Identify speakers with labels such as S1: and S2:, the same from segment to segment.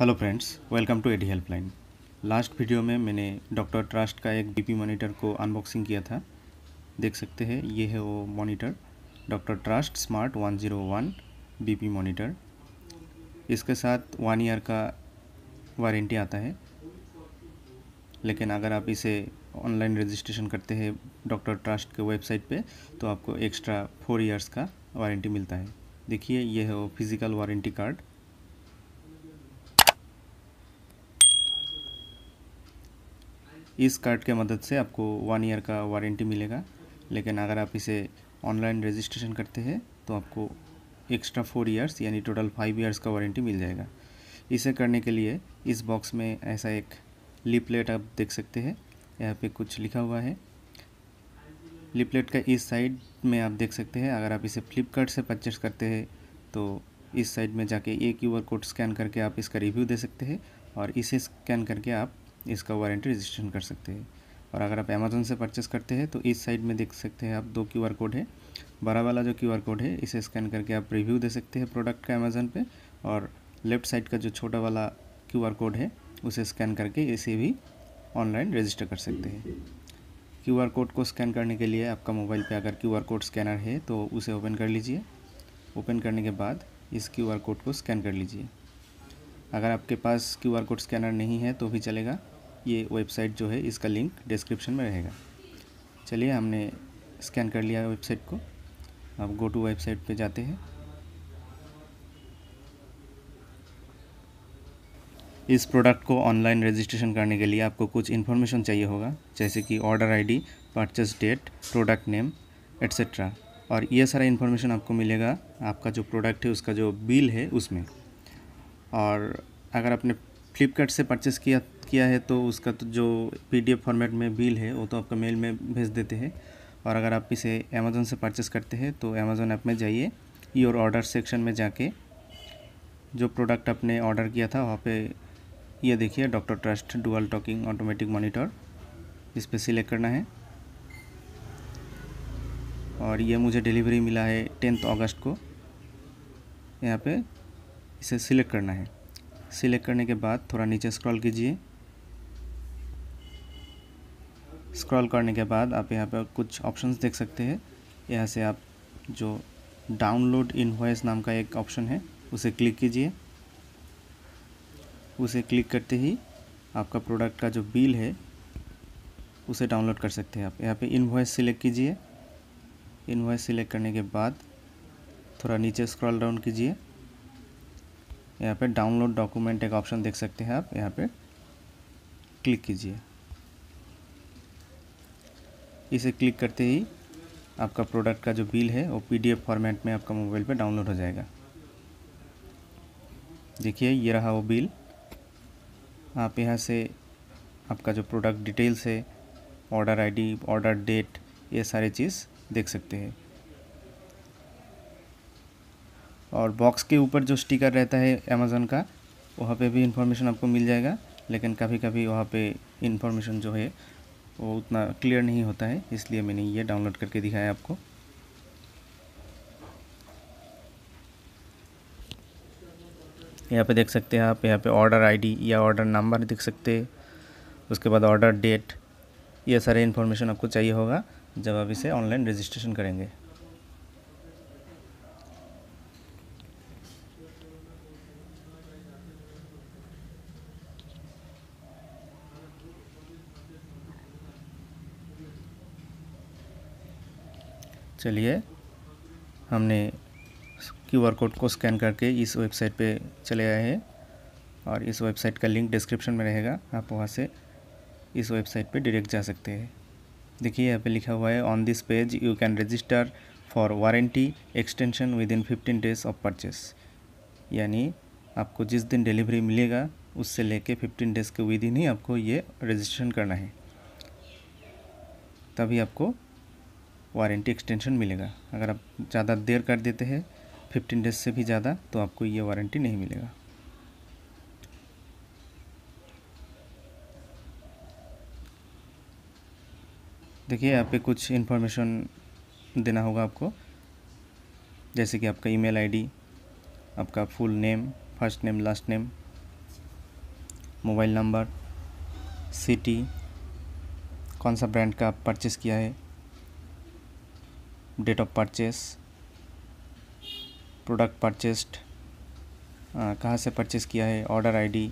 S1: hello friends welcome to AD helpline last video में मैंने doctor trust का एक बीपी मॉनिटर को अनबॉक्सिंग किया था देख सकते हैं ये है वो monitor doctor Trust smart 101 BP monitor इसके साथ वन ईयर का वारंटी आता है लेकिन अगर आप इसे ऑनलाइन रजिस्ट्रेशन करते हैं डॉक्टर ट्रस्ट के वेबसाइट पे तो आपको एक्स्ट्रा फोर ईयर्स का वारंटी मिलता है देखिए यह है वो फिज़िकल वारंटी कार्ड इस कार्ड के मदद से आपको वन ईयर का वारंटी मिलेगा लेकिन अगर आप इसे ऑनलाइन रजिस्ट्रेशन करते हैं तो आपको एक्स्ट्रा फोर ईयर्स यानी टोटल फाइव ईयर्स का वारंटी मिल जाएगा इसे करने के लिए इस बॉक्स में ऐसा एक लिपलेट आप देख सकते हैं यहाँ पे कुछ लिखा हुआ है लिपलेट का इस साइड में आप देख सकते हैं अगर आप इसे फ्लिपकार्ट से परचेस करते हैं तो इस साइड में जाके ये क्यू आर कोड स्कैन करके आप इसका रिव्यू दे सकते हैं और इसे स्कैन करके आप इसका वारंटी रजिस्ट्रेशन कर सकते हैं और अगर आप अमेज़ोन से परचेस करते हैं तो इस साइड में देख सकते हैं आप दो क्यूआर कोड है बड़ा वाला जो क्यूआर कोड है इसे स्कैन करके आप रिव्यू दे सकते हैं प्रोडक्ट का अमेज़ोन पे और लेफ्ट साइड का जो छोटा वाला क्यूआर कोड है उसे स्कैन करके इसे भी ऑनलाइन रजिस्टर कर सकते हैं क्यू कोड को स्कैन करने के लिए आपका मोबाइल पे अगर क्यू कोड स्कैनर है तो उसे ओपन कर लीजिए ओपन करने के बाद इस क्यू कोड को स्कैन कर लीजिए अगर आपके पास क्यू कोड स्कैनर नहीं है तो भी चलेगा ये वेबसाइट जो है इसका लिंक डिस्क्रिप्शन में रहेगा चलिए हमने स्कैन कर लिया वेबसाइट को अब गो टू वेबसाइट पे जाते हैं इस प्रोडक्ट को ऑनलाइन रजिस्ट्रेशन करने के लिए आपको कुछ इन्फॉर्मेशन चाहिए होगा जैसे कि order ID, purchase date product name etcetera और ये सारा इन्फॉर्मेशन आपको मिलेगा आपका जो प्रोडक्ट है उसका जो बिल है उसमें और अगर आपने फ्लिपकार्ट से परचेस किया किया है तो उसका तो जो पीडीएफ फॉर्मेट में बिल है वो तो आपका मेल में भेज देते हैं और अगर आप इसे अमेज़ोन से परचेस करते हैं तो अमेज़ोन ऐप में जाइए योर ऑर्डर सेक्शन में जाके जो प्रोडक्ट आपने ऑर्डर किया था वहाँ पे ये देखिए doctor Trust dual talking automatic monitor इस पर सिलेक्ट करना है और ये मुझे डिलीवरी मिला है टेंथ अगस्त को यहाँ पे इसे सिलेक्ट करना है सिलेक्ट करने के बाद थोड़ा नीचे स्क्रॉल कीजिए स्क्रॉल करने के बाद आप यहाँ पर कुछ ऑप्शंस देख सकते हैं यहाँ से आप जो डाउनलोड इन वॉइस नाम का एक ऑप्शन है उसे क्लिक कीजिए उसे क्लिक करते ही आपका प्रोडक्ट का जो बिल है उसे डाउनलोड कर सकते हैं आप यहाँ पे इनवॉइस सिलेक्ट कीजिए इनवॉइस सिलेक्ट करने के बाद थोड़ा नीचे स्क्रॉल डाउन कीजिए यहाँ पे डाउनलोड डॉक्यूमेंट एक ऑप्शन देख सकते हैं आप यहाँ पे क्लिक कीजिए इसे क्लिक करते ही आपका प्रोडक्ट का जो बिल है वो पीडीएफ फॉर्मेट में आपका मोबाइल पे डाउनलोड हो जाएगा देखिए ये रहा वो बिल आप यहाँ से आपका जो प्रोडक्ट डिटेल्स है ऑर्डर आईडी, ऑर्डर डेट ये सारी चीज़ देख सकते हैं और बॉक्स के ऊपर जो स्टिकर रहता है अमेज़ोन का वहाँ पे भी इन्फॉर्मेशन आपको मिल जाएगा लेकिन कभी कभी वहाँ पे इन्फॉर्मेशन जो है वो उतना क्लियर नहीं होता है इसलिए मैंने ये डाउनलोड करके दिखाया आपको यहाँ पे देख सकते हैं आप यहाँ पे ऑर्डर आईडी या ऑर्डर नंबर देख सकते हैं उसके बाद ऑर्डर डेट ये सारे इन्फॉर्मेशन आपको चाहिए होगा जब आप इसे ऑनलाइन रजिस्ट्रेशन करेंगे चलिए हमने क्यू आर कोड को स्कैन करके इस वेबसाइट पे चले आए हैं और इस वेबसाइट का लिंक डिस्क्रिप्शन में रहेगा आप वहाँ से इस वेबसाइट पे डायरेक्ट जा सकते हैं देखिए यहाँ पे लिखा हुआ है on this page you can register for warranty extension within fifteen days of purchase यानी आपको जिस दिन डिलीवरी मिलेगा उससे लेके फिफ्टीन डेज़ के विद इन ही आपको ये रजिस्ट्रेशन करना है तभी आपको वारंटी एक्सटेंशन मिलेगा अगर आप ज़्यादा देर कर देते हैं फिफ्टीन डेज से भी ज़्यादा तो आपको ये वारंटी नहीं मिलेगा देखिए यहाँ पे कुछ इन्फॉर्मेशन देना होगा आपको जैसे कि आपका ईमेल आईडी, आपका full name first name last name mobile number city कौन सा ब्रांड का आप परचेज़ किया है date of purchase product purchased कहाँ से परचेस किया है ऑर्डर आईडी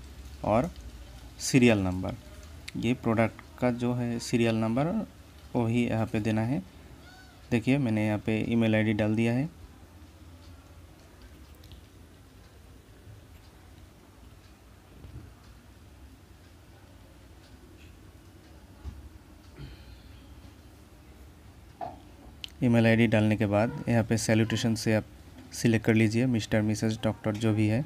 S1: और सीरियल नंबर ये प्रोडक्ट का जो है सीरियल नंबर वही यहाँ पे देना है देखिए मैंने यहाँ पे ईमेल आईडी डाल दिया है ईमेल आईडी डालने के बाद यहाँ पे सैल्यूटेशन से आप सिलेक्ट कर लीजिए मिस्टर मिसेज डॉक्टर जो भी है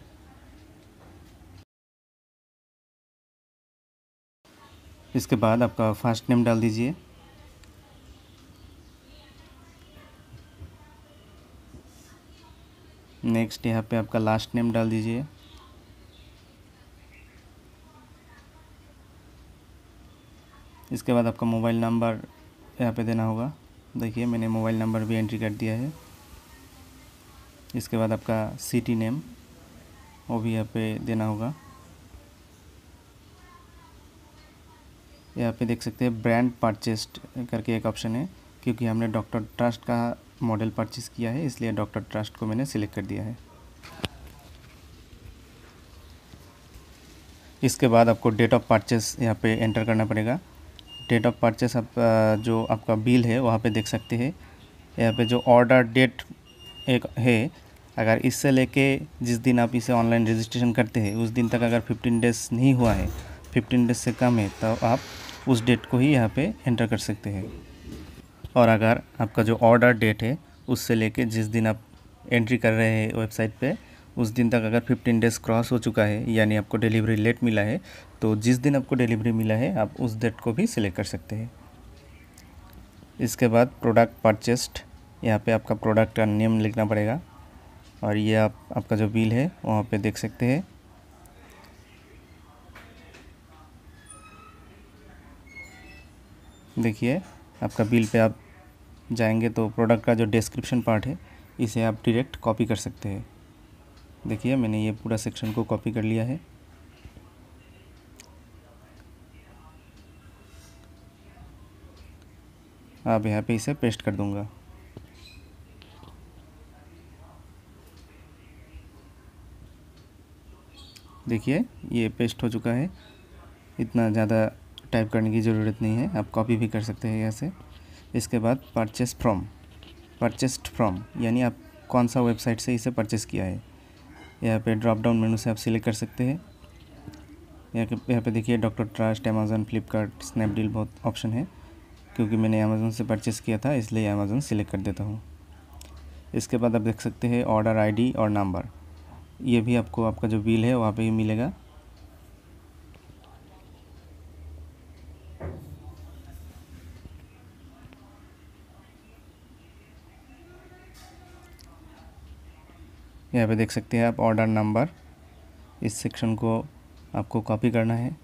S1: इसके बाद आपका फर्स्ट नेम डाल दीजिए नेक्स्ट यहाँ पे आपका लास्ट नेम डाल दीजिए इसके बाद आपका मोबाइल नंबर यहाँ पे देना होगा देखिए मैंने मोबाइल नंबर भी एंट्री कर दिया है इसके बाद आपका सिटी नेम वो भी यहाँ पे देना होगा यहाँ पे देख सकते हैं ब्रांड परचेस्ड करके एक ऑप्शन है क्योंकि हमने डॉक्टर ट्रस्ट का मॉडल परचेस किया है इसलिए डॉक्टर ट्रस्ट को मैंने सिलेक्ट कर दिया है इसके बाद आपको डेट ऑफ परचेस यहाँ पे एंटर करना पड़ेगा डेट ऑफ परचेस आप जो आपका बिल है वहाँ पे देख सकते हैं यहाँ पे जो ऑर्डर डेट एक है अगर इससे लेके जिस दिन आप इसे ऑनलाइन रजिस्ट्रेशन करते हैं उस दिन तक अगर फिफ्टीन डेज नहीं हुआ है फिफ्टीन डेज से कम है तो आप उस डेट को ही यहाँ पे एंटर कर सकते हैं और अगर आपका जो ऑर्डर डेट है उससे लेके जिस दिन आप एंट्री कर रहे हैं वेबसाइट पर उस दिन तक अगर फिफ्टीन डेज क्रॉस हो चुका है यानी आपको डिलीवरी लेट मिला है तो जिस दिन आपको डिलीवरी मिला है आप उस डेट को भी सिलेक्ट कर सकते हैं इसके बाद प्रोडक्ट परचेस्ड यहाँ पे आपका प्रोडक्ट का नेम लिखना पड़ेगा और ये आप आपका जो बिल है वहाँ पे देख सकते हैं देखिए आपका बिल पे आप जाएंगे तो प्रोडक्ट का जो डिस्क्रिप्शन पार्ट है इसे आप डायरेक्ट कॉपी कर सकते हैं देखिए मैंने ये पूरा सेक्शन को कॉपी कर लिया है आप यहाँ पे इसे पेस्ट कर दूँगा देखिए ये पेस्ट हो चुका है इतना ज़्यादा टाइप करने की ज़रूरत नहीं है आप कॉपी भी कर सकते हैं यहाँ से इसके बाद परचेस फ्रॉम परचेस्ड फ्रॉम यानी आप कौन सा वेबसाइट से इसे परचेस किया है यहाँ पे ड्रॉप डाउन मेनू से आप सिलेक्ट कर सकते हैं यहाँ यहाँ पे देखिए doctor trust Amazon Flipkart Snapdeal बहुत ऑप्शन है क्योंकि मैंने अमेज़ोन से परचेस किया था इसलिए अमेज़ोन सिलेक्ट कर देता हूँ इसके बाद आप देख सकते हैं ऑर्डर आईडी और नंबर ये भी आपको आपका जो बिल है वहाँ पे ही मिलेगा यहाँ पे देख सकते हैं आप ऑर्डर नंबर इस सेक्शन को आपको कॉपी करना है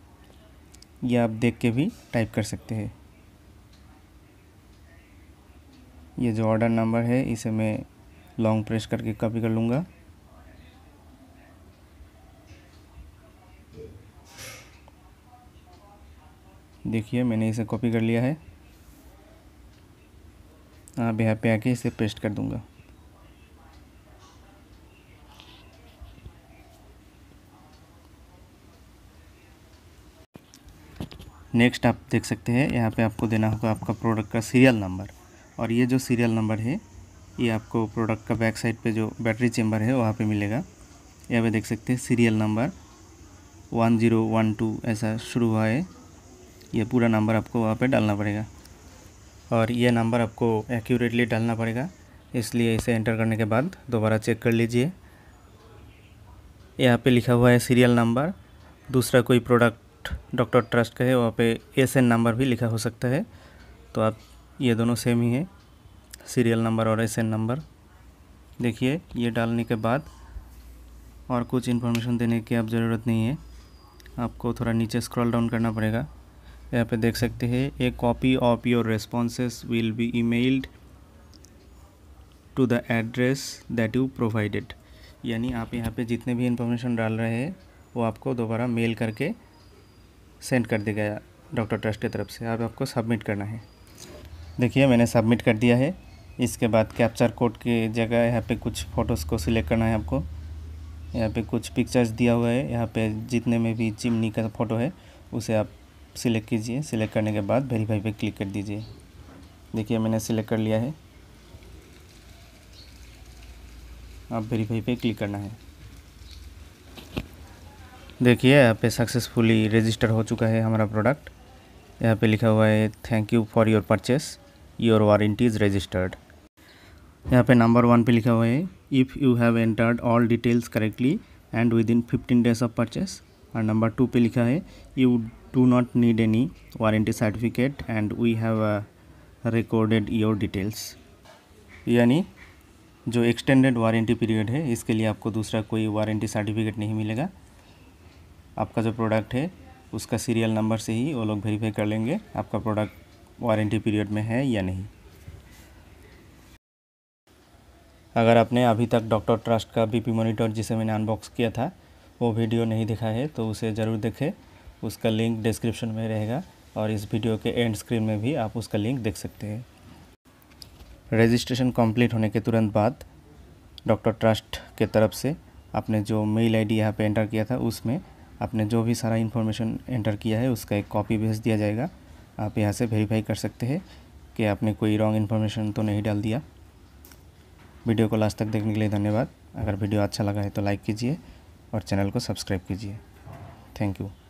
S1: या आप देख के भी टाइप कर सकते हैं ये जो ऑर्डर नंबर है इसे मैं लॉन्ग प्रेस करके कॉपी कर लूँगा देखिए मैंने इसे कॉपी कर लिया है आप यहाँ पे आके इसे पेस्ट कर दूँगा नेक्स्ट आप देख सकते हैं यहाँ पे आपको देना होगा आपका प्रोडक्ट का सीरियल नंबर और ये जो सीरियल नंबर है ये आपको प्रोडक्ट का बैक साइड पे जो बैटरी चेम्बर है वहाँ पे मिलेगा यहाँ पे देख सकते हैं serial number one zero one two ऐसा शुरू हुआ है ये पूरा नंबर आपको वहाँ पे डालना पड़ेगा और ये नंबर आपको एक्यूरेटली डालना पड़ेगा इसलिए इसे एंटर करने के बाद दोबारा चेक कर लीजिए यहाँ पर लिखा हुआ है सीरियल नंबर दूसरा कोई प्रोडक्ट ट्रस्ट डॉक्टर ट्रस्ट का है वहाँ पे एस एन नंबर भी लिखा हो सकता है तो आप ये दोनों सेम ही है सीरियल नंबर और एस एन नंबर देखिए ये डालने के बाद और कुछ इन्फॉर्मेशन देने की आप ज़रूरत नहीं है आपको थोड़ा नीचे स्क्रॉल डाउन करना पड़ेगा यहाँ पे देख सकते हैं a copy of your responses will be emailed to the address that you provided यानी आप यहाँ पे जितने भी इन्फॉर्मेशन डाल रहे हैं वो आपको दोबारा मेल करके सेंड कर दिया गया डॉक्टर ट्रस्ट की तरफ से अब आपको सबमिट करना है देखिए मैंने सबमिट कर दिया है इसके बाद कैप्चर कोड की जगह यहाँ पे कुछ फ़ोटोज़ को सिलेक्ट करना है आपको यहाँ पे कुछ पिक्चर्स दिया हुआ है यहाँ पे जितने में भी चिमनी का फ़ोटो है उसे आप सिलेक्ट कीजिए सिलेक्ट करने के बाद वेरीफाई पे क्लिक कर दीजिए देखिए मैंने सिलेक्ट कर लिया है आप वेरीफाई पे क्लिक करना है देखिए यहाँ पे सक्सेसफुली रजिस्टर हो चुका है हमारा प्रोडक्ट यहाँ पे लिखा हुआ है thank you for your purchase your warranty is registered यहाँ पे नंबर वन पे लिखा हुआ है if you have entered all details correctly and within fifteen days of purchase और नंबर टू पे लिखा है you do not need any warranty certificate and we have recorded your details यानी जो एक्सटेंडेड वारंटी पीरियड है इसके लिए आपको दूसरा कोई वारंटी सर्टिफिकेट नहीं मिलेगा आपका जो प्रोडक्ट है उसका सीरियल नंबर से ही वो लोग वेरीफाई कर लेंगे आपका प्रोडक्ट वारंटी पीरियड में है या नहीं अगर आपने अभी तक डॉक्टर ट्रस्ट का बीपी मॉनिटर जिसे मैंने अनबॉक्स किया था वो वीडियो नहीं देखा है तो उसे ज़रूर देखें उसका लिंक डिस्क्रिप्शन में रहेगा और इस वीडियो के एंड स्क्रीन में भी आप उसका लिंक देख सकते हैं रजिस्ट्रेशन कंप्लीट होने के तुरंत बाद डॉक्टर ट्रस्ट के तरफ से आपने जो मेल आईडी यहाँ पर एंटर किया था उसमें आपने जो भी सारा इन्फॉर्मेशन एंटर किया है उसका एक कॉपी भेज दिया जाएगा आप यहाँ से वेरीफाई कर सकते हैं कि आपने कोई रॉन्ग इन्फॉर्मेशन तो नहीं डाल दिया वीडियो को लास्ट तक देखने के लिए धन्यवाद अगर वीडियो अच्छा लगा है तो लाइक कीजिए और चैनल को सब्सक्राइब कीजिए थैंक यू